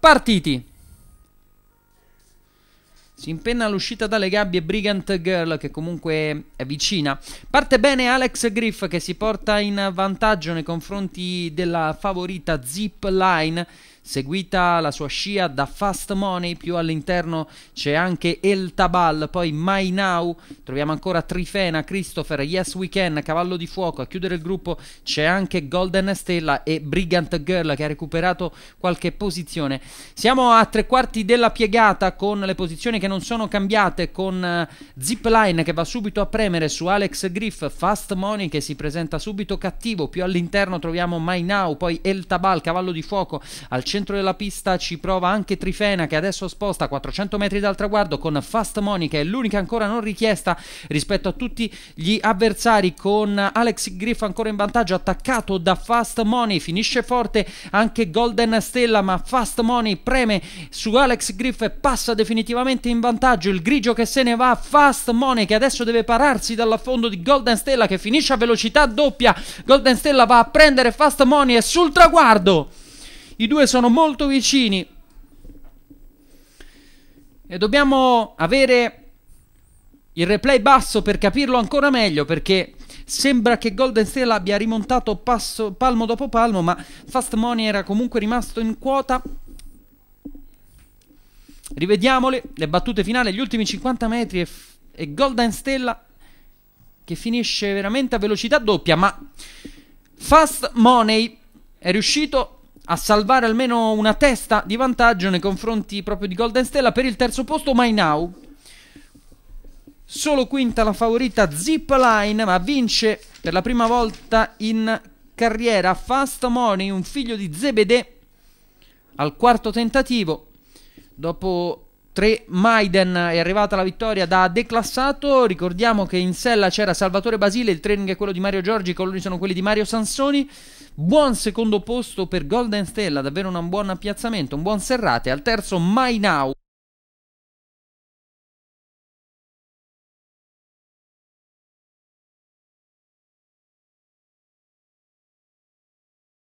Partiti. Si impenna all'uscita dalle gabbie Brigant Girl che comunque è vicina. Parte bene Alex Griff che si porta in vantaggio nei confronti della favorita Zip Line seguita la sua scia da Fast Money, più all'interno c'è anche El Tabal, poi My Now, troviamo ancora Trifena, Christopher, Yes We Can, Cavallo di Fuoco, a chiudere il gruppo c'è anche Golden Stella e Brigant Girl che ha recuperato qualche posizione. Siamo a tre quarti della piegata con le posizioni che non sono cambiate, con eh, Zipline che va subito a premere su Alex Griff, Fast Money che si presenta subito cattivo, più all'interno troviamo My Now, poi El Tabal, Cavallo di Fuoco, al centro della pista ci prova anche Trifena che adesso sposta 400 metri dal traguardo con Fast Money che è l'unica ancora non richiesta rispetto a tutti gli avversari con Alex Griff ancora in vantaggio attaccato da Fast Money finisce forte anche Golden Stella ma Fast Money preme su Alex Griff e passa definitivamente in vantaggio il grigio che se ne va Fast Money che adesso deve pararsi dall'affondo di Golden Stella che finisce a velocità doppia Golden Stella va a prendere Fast Money e sul traguardo i due sono molto vicini. E dobbiamo avere il replay basso per capirlo ancora meglio perché sembra che Golden State abbia rimontato passo, palmo dopo palmo, ma Fast Money era comunque rimasto in quota. Rivediamole, le battute finali, gli ultimi 50 metri e, e Golden Stella che finisce veramente a velocità doppia, ma Fast Money è riuscito a salvare almeno una testa di vantaggio nei confronti proprio di Golden Stella per il terzo posto, ma in Solo quinta la favorita Zipline, ma vince per la prima volta in carriera Fast Money, un figlio di Zebedee, al quarto tentativo, dopo 3 Maiden è arrivata la vittoria da declassato. Ricordiamo che in sella c'era Salvatore Basile, il training è quello di Mario Giorgi, i colori sono quelli di Mario Sansoni. Buon secondo posto per Golden Stella, davvero un buon appiazzamento. un buon serrate. Al terzo Mainau.